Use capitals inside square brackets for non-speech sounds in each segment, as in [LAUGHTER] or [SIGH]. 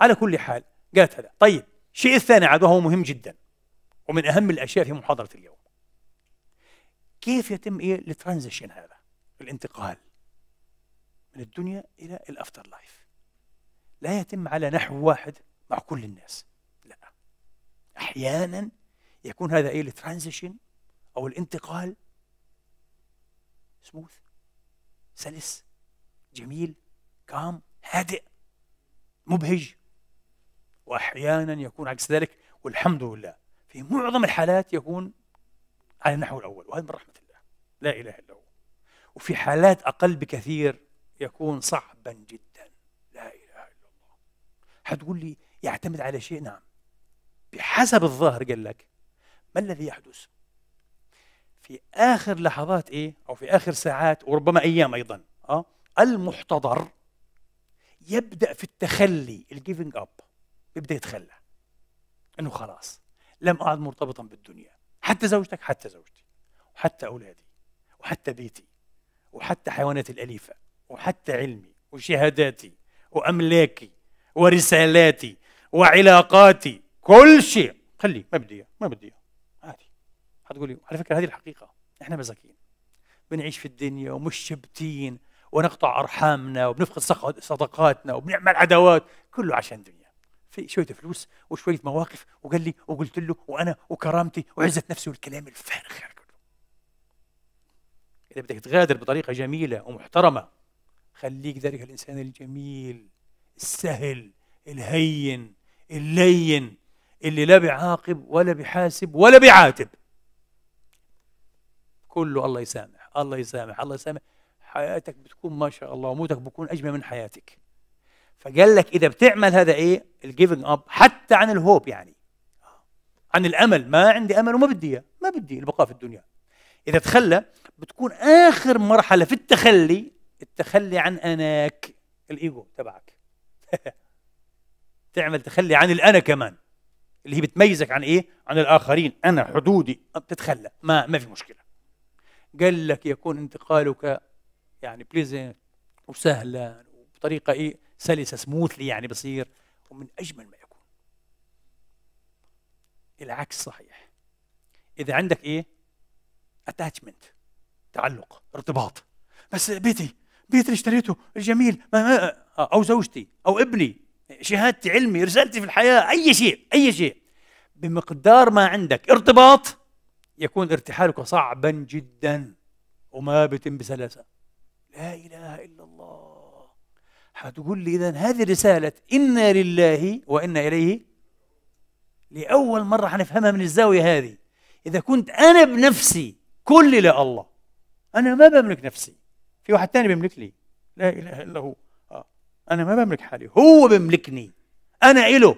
على كل حال قالت هذا طيب الشيء الثاني عاد وهو مهم جدا ومن اهم الاشياء في محاضره اليوم كيف يتم ايه الترانزيشن هذا الانتقال من الدنيا الى الافتر لايف لا يتم على نحو واحد مع كل الناس لا احيانا يكون هذا ايه الترانزيشن او الانتقال سموث سلس جميل كام هادئ مبهج وأحيانا يكون عكس ذلك والحمد لله في معظم الحالات يكون على النحو الأول وهذا من رحمة الله لا إله إلا هو وفي حالات أقل بكثير يكون صعبا جدا لا إله إلا الله حتقول لي يعتمد على شيء نعم بحسب الظاهر قال لك ما الذي يحدث في آخر لحظات إيه أو في آخر ساعات وربما أيام أيضا أه؟ المحتضر يبدأ في التخلي الجيفنج أب بيبدا يتخلى انه خلاص لم اعد مرتبطا بالدنيا حتى زوجتك حتى زوجتي وحتى اولادي وحتى بيتي وحتى حيواناتي الاليفه وحتى علمي وشهاداتي واملاكي ورسالاتي وعلاقاتي كل شيء خليه ما بدي ما بدي عادي حتقولي على فكره هذه الحقيقه احنا مساكين بنعيش في الدنيا ومشبتين ونقطع ارحامنا وبنفقد صدقاتنا وبنعمل عداوات كله عشان دنيا في شويه فلوس وشويه مواقف وقال لي وقلت له وانا وكرامتي وعزه نفسي والكلام الفارغ اذا بدك تغادر بطريقه جميله ومحترمه خليك ذلك الانسان الجميل السهل الهين اللين اللي لا بيعاقب ولا بيحاسب ولا بيعاتب كله الله يسامح الله يسامح الله يسامح حياتك بتكون ما شاء الله وموتك بكون اجمل من حياتك فقال لك اذا بتعمل هذا ايه الجيفنج اب حتى عن الهوب يعني عن الامل ما عندي امل وما بدي اياه ما بدي البقاء في الدنيا اذا تخلى بتكون اخر مرحله في التخلي التخلي عن اناك الايجو تبعك [LAUGHS] تعمل تخلي عن الانا كمان اللي هي بتميزك عن ايه عن الاخرين انا حدودي بتتخلى ما ما في مشكله قال لك يكون انتقالك يعني بليزنت وسهلا وبطريقه ايه سلسه سموثلي يعني بصير ومن اجمل ما يكون العكس صحيح اذا عندك ايه اتاتشمنت تعلق ارتباط بس بيتي بيتي اللي اشتريته الجميل ما او زوجتي او ابني شهادتي علمي رسالتي في الحياه اي شيء اي شيء بمقدار ما عندك ارتباط يكون ارتحالك صعبا جدا وما بتم بسلاسه لا اله الا هتقول لي إذا هذه رسالة إنا لله وإنا إليه لأول مرة حنفهمها من الزاوية هذه إذا كنت أنا بنفسي كل لله أنا ما بملك نفسي في واحد ثاني بيملك لي لا إله إلا هو آه. أنا ما بملك حالي هو بيملكني أنا إله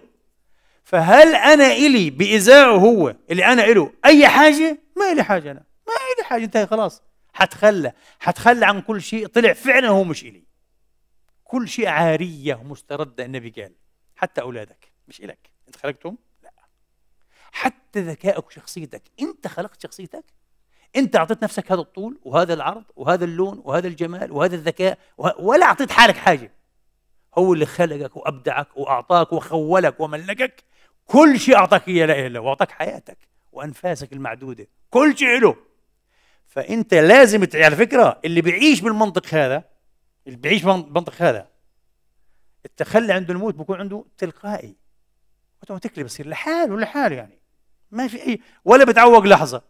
فهل أنا إلي بإزاعه هو اللي أنا إله أي حاجة؟ ما إلي حاجة أنا ما إلي حاجة انتهي خلاص حتخلى حتخلى عن كل شيء طلع فعلا هو مش إلي كل شيء عارية مستردة النبي قال حتى أولادك مش إلك أنت خلقتهم؟ لا حتى ذكائك وشخصيتك أنت خلقت شخصيتك؟ أنت أعطيت نفسك هذا الطول وهذا العرض وهذا اللون وهذا الجمال وهذا الذكاء وه... ولا أعطيت حالك حاجة هو اللي خلقك وأبدعك وأعطاك وخولك وملكك كل شيء أعطاك إياه لا إله إلا وأعطاك حياتك وأنفاسك المعدودة كل شيء له فأنت لازم على فكرة اللي بيعيش بالمنطق هذا اللي بيعيش بمنطق هذا التخلي عنده الموت بيكون عنده تلقائي اوتوماتيكلي بصير لحاله لحاله يعني ما في اي ولا بتعوق لحظه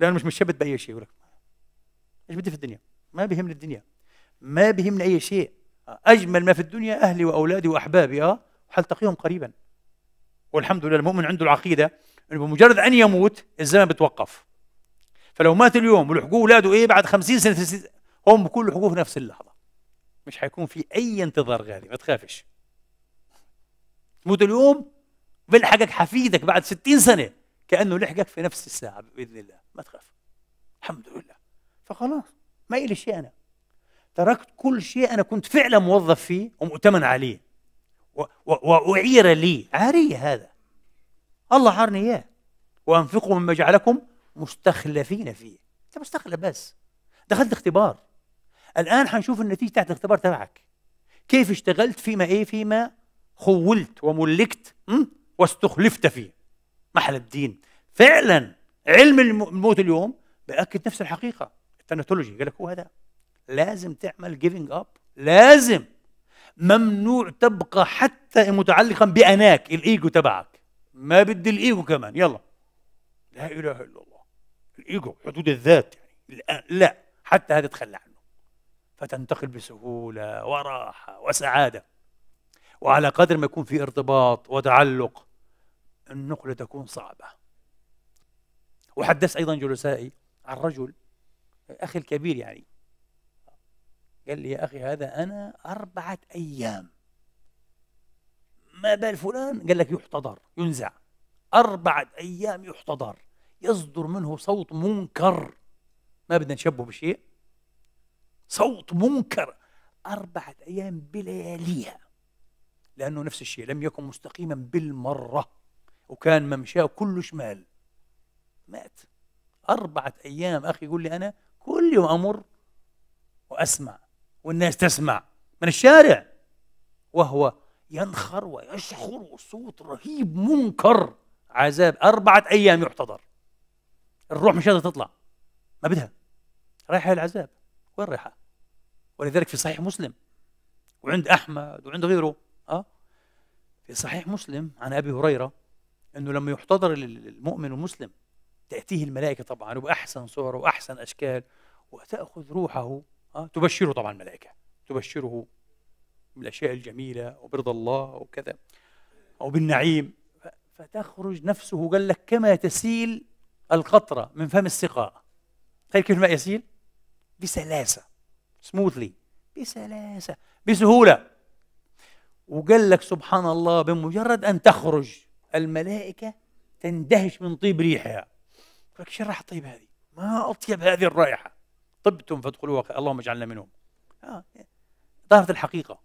لانه مش مشبت باي شيء يقول ايش بدي في الدنيا؟ ما بيهمني الدنيا ما بيهمني اي شيء اجمل ما في الدنيا اهلي واولادي واحبابي اه حلتقيهم قريبا والحمد لله المؤمن عنده العقيده انه بمجرد ان يموت الزمن بتوقف فلو مات اليوم ولحقوه اولاده ايه بعد 50 سنه هم بكون لحقوه في نفس اللحظه مش حيكون في اي انتظار غالي ما تخافش تموت اليوم بلحقك حفيدك بعد 60 سنه كانه لحقك في نفس الساعه باذن الله ما تخاف الحمد لله فخلاص ما إلي شيء انا تركت كل شيء انا كنت فعلا موظف فيه ومؤتمن عليه واعير لي عاريه هذا الله عارني اياه وانفقوا مما جعلكم مستخلفين فيه انت مستخلف بس دخلت اختبار الآن حنشوف النتيجة تحت الاختبار تبعك كيف اشتغلت فيما إيه فيما خولت وملكت واستخلفت فيه محل الدين فعلا علم الموت اليوم بأكد نفس الحقيقة التناتولوجي قال لك هو هذا لازم تعمل جيفنج أب لازم ممنوع تبقى حتى متعلقا بأناك الإيجو تبعك ما بدي الإيجو كمان يلا لا إله إلا الله الإيجو حدود الذات يعني لا حتى هذا تخلى عنه فتنتقل بسهولة وراحة وسعادة وعلى قدر ما يكون في ارتباط وتعلق النقلة تكون صعبة وحدث أيضا جلسائي عن رجل أخي الكبير يعني قال لي يا أخي هذا أنا أربعة أيام ما بال فلان قال لك يحتضر ينزع أربعة أيام يحتضر يصدر منه صوت منكر ما بدنا نشبه بشيء صوت منكر أربعة أيام بلياليها لأنه نفس الشيء لم يكن مستقيما بالمرة وكان ممشاه كله شمال مات أربعة أيام أخي يقول لي أنا كل يوم أمر وأسمع والناس تسمع من الشارع وهو ينخر ويشخر صوت رهيب منكر عذاب أربعة أيام يحتضر الروح مش قادرة تطلع ما بدها رايحة العذاب وين رايحة ولذلك في صحيح مسلم وعند أحمد وعند غيره أه؟ في صحيح مسلم عن أبي هريرة أنه لما يحتضر المؤمن المسلم تأتيه الملائكة طبعا وبأحسن صور وأحسن أشكال وتأخذ روحه أه؟ تبشره طبعا الملائكة تبشره بالأشياء الجميلة وبرضا الله وكذا أو بالنعيم فتخرج نفسه قال لك كما تسيل القطرة من فم السقاء تعرف كيف الماء يسيل بسلاسة سموثلي بسلاسه بسهوله وقال لك سبحان الله بمجرد ان تخرج الملائكه تندهش من طيب ريحها لك شو راح طيب هذه؟ ما اطيب هذه الرائحه طبتم فادخلوها اللهم اجعلنا منهم آه. ظهرت الحقيقه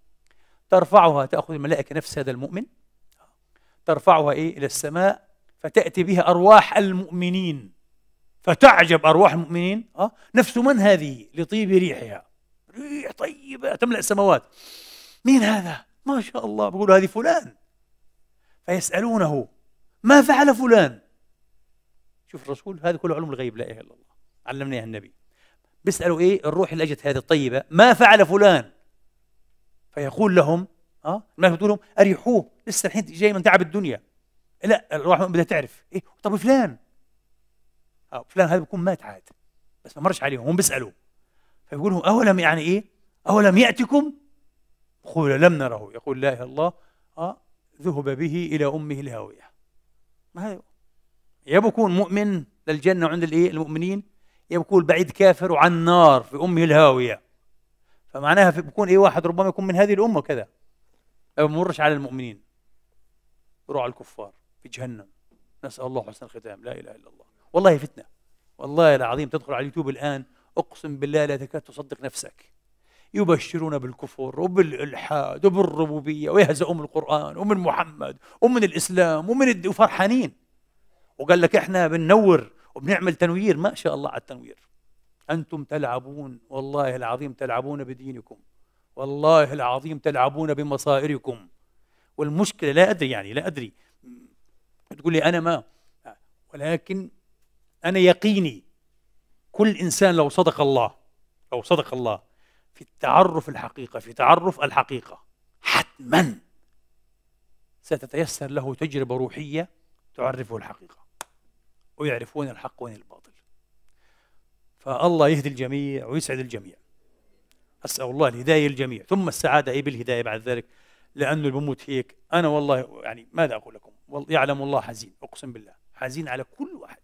ترفعها تاخذ الملائكه نفس هذا المؤمن ترفعها ايه الى السماء فتاتي بها ارواح المؤمنين فتعجب ارواح المؤمنين اه نفس من هذه لطيب ريحها ريح طيبة تملأ السماوات مين هذا؟ ما شاء الله بقول هذه فلان فيسألونه ما فعل فلان شوف الرسول هذا كله علوم الغيب لا إله إلا الله علمنا إياها النبي بيسألوا إيه الروح اللي أجت هذه الطيبة ما فعل فلان فيقول لهم اه ما بتقول لهم اريحوه لسه الحين جاي من تعب الدنيا لا الروح بدها تعرف ايه طب فلان اه فلان هذا بيكون مات عاد بس ما مرش عليهم هم بيسالوا فيقول لهم أولم يعني إيه أولم يأتكم قول لم نره يقول لا إله الا الله آه ذهب به إلى أمه الهاوية ما هذا يا بكون مؤمن للجنة عند الإيه المؤمنين يا بكون بعيد كافر وعن النار في أمه الهاوية فمعناها في بكون إيه واحد ربما يكون من هذه الأمة كذا ما بمرش على المؤمنين روع على الكفار في جهنم نسأل الله حسن الختام لا إله إلا الله والله فتنة والله العظيم تدخل على اليوتيوب الآن أقسم بالله لا تكاد تصدق نفسك يبشرون بالكفر وبالإلحاد وبالربوبية ويهزؤون من القرآن ومن محمد ومن الإسلام ومن الد... وفرحانين وقال لك إحنا بننور وبنعمل تنوير ما شاء الله على التنوير أنتم تلعبون والله العظيم تلعبون بدينكم والله العظيم تلعبون بمصائركم والمشكلة لا أدري يعني لا أدري تقول لي أنا ما ولكن أنا يقيني كل إنسان لو صدق الله لو صدق الله في التعرف الحقيقة في تعرف الحقيقة حتما ستتيسر له تجربة روحية تعرفه الحقيقة ويعرفون الحق وين الباطل فالله يهدي الجميع ويسعد الجميع أسأل الله الهداية للجميع ثم السعادة أي بالهداية بعد ذلك لأنه بموت هيك أنا والله يعني ماذا أقول لكم يعلم الله حزين أقسم بالله حزين على كل واحد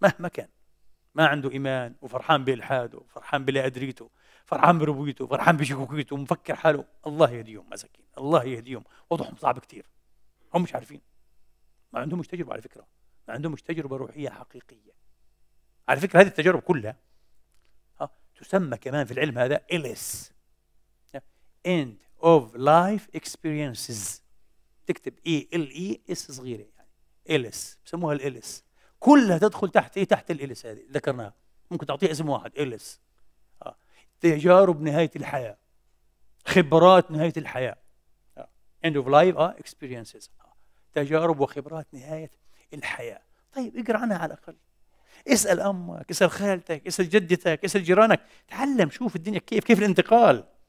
مهما كان ما عنده ايمان وفرحان بالحاده فرحان بلا ادريته فرحان بربويته فرحان بشكوكيته ومفكر حاله الله يهديهم مساكين الله يهديهم وضعهم صعب كثير هم مش عارفين ما عندهمش تجربه على فكره ما عندهمش تجربه روحيه حقيقيه على فكره هذه التجارب كلها ها آه، تسمى كمان في العلم هذا إلس اند اوف لايف اكسبيرينسز تكتب اي ال اي اس صغيره يعني إلس بسموها الإلس كلها تدخل تحت ايه تحت الاليس هذه ذكرناها ممكن تعطيه اسم واحد اليس آه. تجارب نهايه الحياه خبرات نهايه الحياه اند اوف لايف اه اكسبيرينسز آه، آه. تجارب وخبرات نهايه الحياه طيب اقرا عنها على الاقل اسال امك اسال خالتك اسال جدتك اسال جيرانك تعلم شوف الدنيا كيف كيف الانتقال